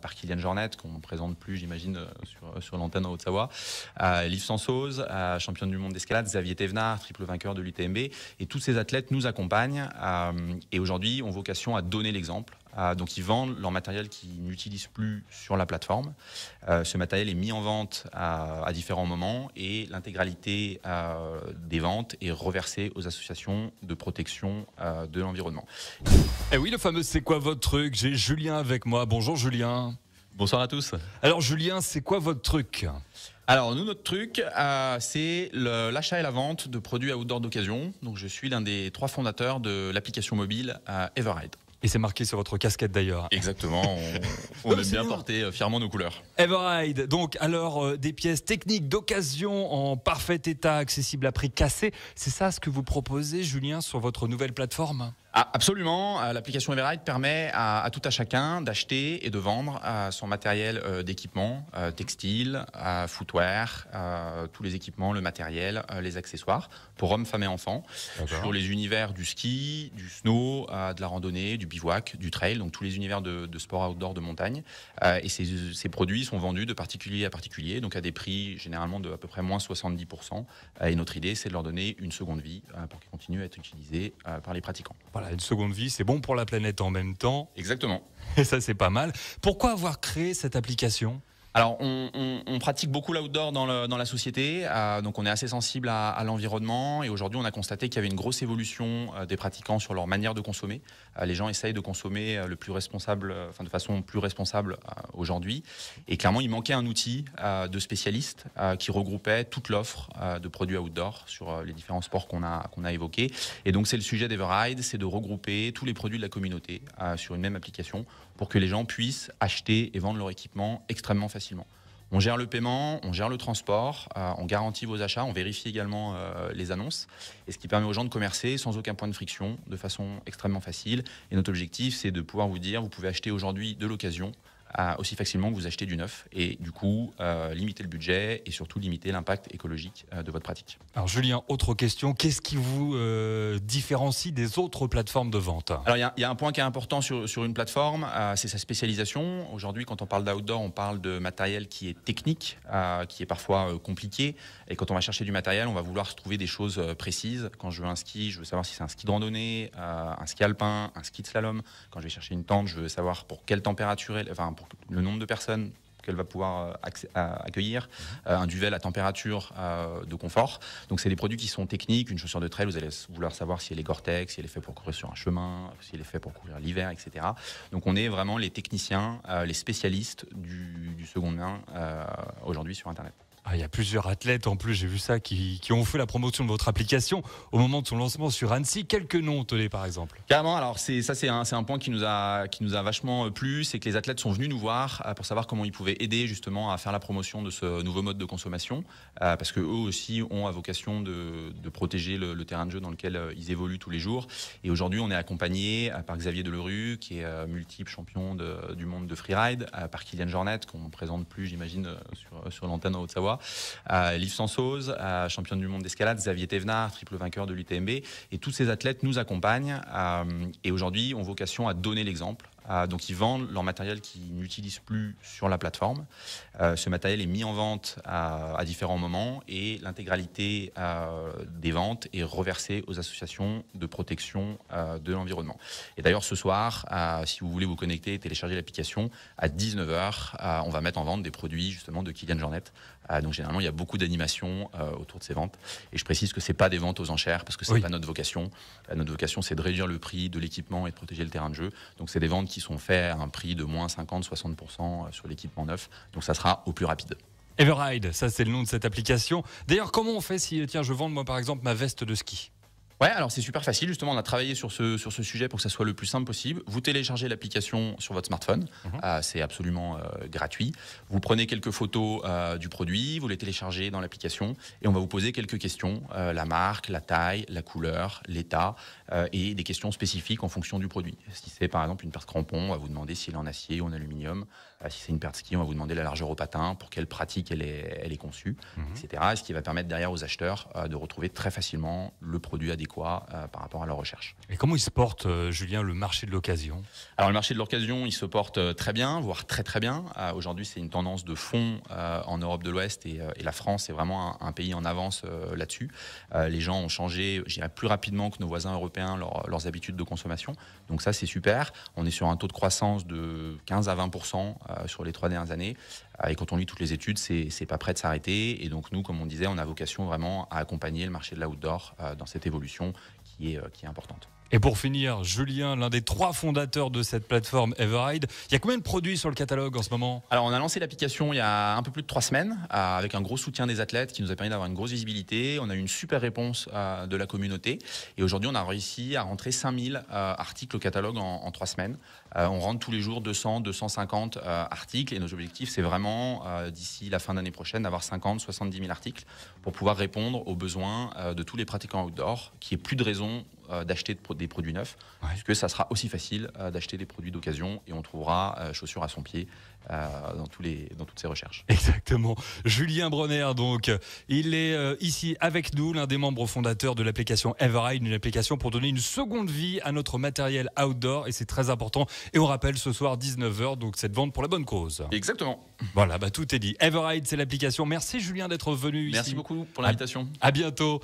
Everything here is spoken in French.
par Kylian Jornet, qu'on présente plus, j'imagine, euh, euh, sur, l'antenne en Haute-Savoie, Liv Sansose, championne du monde d'escalade, Xavier Thévenard, triple vainqueur de l'UTMB. Et tous ces athlètes nous accompagnent. Euh, et aujourd'hui, ont vocation à donner l'exemple euh, donc ils vendent leur matériel qu'ils n'utilisent plus sur la plateforme. Euh, ce matériel est mis en vente à, différents moments et l'intégralité euh, des ventes est reversée aux associations de protection de l'environnement. Et eh oui, le fameux c'est quoi votre truc J'ai Julien avec moi. Bonjour Julien. Bonsoir à tous. Alors Julien, c'est quoi votre truc alors nous, notre truc, c'est l'achat et la vente de produits à outdoor d'occasion. Donc je suis l'un des trois fondateurs de l'application mobile euh, et c'est marqué sur votre casquette d'ailleurs. Exactement, on, aime bien porter euh, fièrement nos couleurs. Everide, donc alors euh, des pièces techniques d'occasion en parfait état, accessibles à prix cassé. C'est ça ce que vous proposez, Julien, sur votre nouvelle plateforme ah, absolument. Euh, l'application Everride permet à, tout à chacun d'acheter et de vendre euh, son matériel euh, d'équipement, textile, footwear, tous les équipements, le matériel, les accessoires, pour hommes, femmes et enfants, sur les univers du ski, du snow, de la randonnée, du bivouac, du trail, donc tous les univers de, de sport outdoor de montagne. et ces, ces, produits sont vendus de particulier à particulier, donc à des prix généralement de à peu près moins 70%. et notre idée, c'est de leur donner une seconde vie pour qu'ils continuent à être utilisés par les pratiquants. Voilà une seconde vie, c'est bon pour la planète en même temps. Exactement. Et ça, c'est pas mal. Pourquoi avoir créé cette application alors, on, pratique beaucoup l'outdoor dans, dans la société, euh, donc on est assez sensible à, l'environnement. Et aujourd'hui, on a constaté qu'il y avait une grosse évolution euh, des pratiquants sur leur manière de consommer. Euh, les gens essayent de consommer le plus responsable, enfin de façon plus responsable aujourd'hui. Et clairement, il manquait un outil de spécialiste qui regroupait toute l'offre de produits outdoor sur les différents sports qu'on a qu'on a évoqués. Et donc, c'est le sujet d'Everride, c'est de regrouper tous les produits de la communauté sur une même application pour que les gens puissent acheter et vendre leur équipement extrêmement facilement. On gère le paiement, on gère le transport, euh, on garantit vos achats, on vérifie également euh, les annonces, et ce qui permet aux gens de commercer sans aucun point de friction, de façon extrêmement facile. Et notre objectif, c'est de pouvoir vous dire, vous pouvez acheter aujourd'hui de l'occasion aussi facilement que vous achetez du neuf et du coup euh, limiter le budget et surtout limiter l'impact écologique euh, de votre pratique. Alors Julien, autre question, qu'est-ce qui vous euh, différencie des autres plateformes de vente Alors il y, a un point qui est important sur, sur une plateforme, c'est sa spécialisation. Aujourd'hui quand on parle d'outdoor, on parle de matériel qui est technique, qui est parfois compliqué et quand on va chercher du matériel, on va vouloir se trouver des choses précises. Quand je veux un ski, je veux savoir si c'est un ski de randonnée, un ski alpin, un ski de slalom. Quand je vais chercher une tente, je veux savoir pour quelle température, enfin pour le nombre de personnes qu'elle va pouvoir euh, accueillir, euh, un duvet à température euh, de confort. Donc c'est des produits qui sont techniques. Une chaussure de trail, vous allez vouloir savoir si elle est Gore-Tex, si elle est faite pour courir sur un chemin, si elle est faite pour courir l'hiver, etc. Donc on est vraiment les techniciens, les spécialistes du, du second main aujourd'hui sur Internet. Ah, il y a plusieurs athlètes en plus, j'ai vu ça, qui, ont fait la promotion de votre application au moment de son lancement sur Annecy. Quelques noms, Tolé, par exemple Carrément, alors c'est, ça c'est un, point qui nous, a, vachement euh, plu, c'est que les athlètes sont venus nous voir euh, pour savoir comment ils pouvaient aider justement à faire la promotion de ce nouveau mode de consommation, euh, parce parce qu'eux aussi ont à vocation de, protéger le, terrain de jeu dans lequel ils évoluent tous les jours. Et aujourd'hui, on est accompagné par Xavier Delerue, qui est multiple champion du monde de freeride, par Kylian Jornet, qu'on ne présente plus, j'imagine, sur, sur l'antenne en Haute-Savoie Liv championne du monde d'escalade, Xavier Thévenard, triple vainqueur de l'UTMB. Et tous ces athlètes nous accompagnent. Euh, et aujourd'hui, ont vocation à donner l'exemple euh, donc ils vendent leur matériel qu'ils n'utilisent plus sur la plateforme. Euh, ce matériel est mis en vente à, différents moments et l'intégralité euh, des ventes est reversée aux associations de protection de l'environnement. Et d'ailleurs ce soir, si vous voulez vous connecter et télécharger l'application, à 19h, on va mettre en vente des produits justement de Kylian Jornet. donc généralement il y a beaucoup d'animations autour de ces ventes. Et je précise que ce pas des ventes aux enchères parce que ce n'est pas notre vocation. notre vocation c'est de réduire le prix de l'équipement et de protéger le terrain de jeu. Donc c'est des ventes qui sont faits à un prix de moins 50-60% euh, sur l'équipement neuf. Donc ça sera au plus rapide. Everride, ça c'est le nom de cette application. D'ailleurs, comment on fait si, euh, tiens, je vends moi par exemple ma veste de ski Ouais, alors c'est super facile. Justement, on a travaillé sur ce, sur ce sujet pour que ça soit le plus simple possible. Vous téléchargez l'application sur votre smartphone. Mhm. Ah, c'est absolument euh, gratuit. Vous prenez quelques photos euh, du produit, vous les téléchargez dans l'application et on va vous poser quelques questions. Euh, la marque, la taille, la couleur, l'état et des questions spécifiques en fonction du produit. Si c'est par exemple une paire de crampons, on va vous demander s'il est en acier ou en aluminium. Ah, si c'est une perte de on va vous demander la largeur au patin, pour quelle pratique elle est, elle est conçue, mhm. etc. ce qui va permettre derrière aux acheteurs euh, de retrouver très facilement le produit adéquat euh, par rapport à leur recherche. Et comment il se porte, euh, Julien, le marché de l'occasion Alors le marché de l'occasion, il se porte très bien, voire très très bien. Aujourd'hui, c'est une tendance de fond en Europe de l'Ouest et, la France est vraiment un, pays en avance là-dessus. les gens ont changé, je dirais, plus rapidement que nos voisins européens leurs habitudes de consommation. Donc ça, c'est super. On est sur un taux de croissance de 15 à 20 euh, sur les trois dernières années. Euh, et quand on lit toutes les études, c'est pas prêt de s'arrêter. Et donc nous, comme on disait, on a vocation vraiment à accompagner le marché de l'outdoor euh, dans cette évolution qui est importante. Et pour finir, Julien, l'un des trois fondateurs de cette plateforme Everride, il y a combien de produits sur le catalogue en ce moment Alors on a lancé l'application il y a un peu plus de trois semaines euh, avec un gros soutien des athlètes qui nous a permis d'avoir une grosse visibilité. On a eu une super réponse euh, de la communauté et aujourd'hui on a réussi à rentrer 5000 euh, articles au catalogue en, trois semaines. On rentre tous les jours 200, 250 articles et nos objectifs c'est vraiment d'ici la fin d'année prochaine d'avoir 50, 70 000 articles pour pouvoir répondre aux besoins de tous les pratiquants outdoor qui est plus de raison euh, d'acheter des produits neufs, parce que ça sera aussi facile euh, d'acheter des produits d'occasion et on trouvera euh, chaussures à son pied dans, toutes ces recherches. Exactement. Julien Bronner, donc, il est ici avec nous, l'un des membres fondateurs de l'application Everide, une application pour donner une seconde vie à notre matériel outdoor et c'est très important. Et on rappelle ce soir 19h, donc cette vente pour la bonne cause. Exactement. Voilà, bah, tout est dit. Everide, c'est l'application. Merci Julien d'être venu ici. Merci beaucoup pour l'invitation. à bientôt.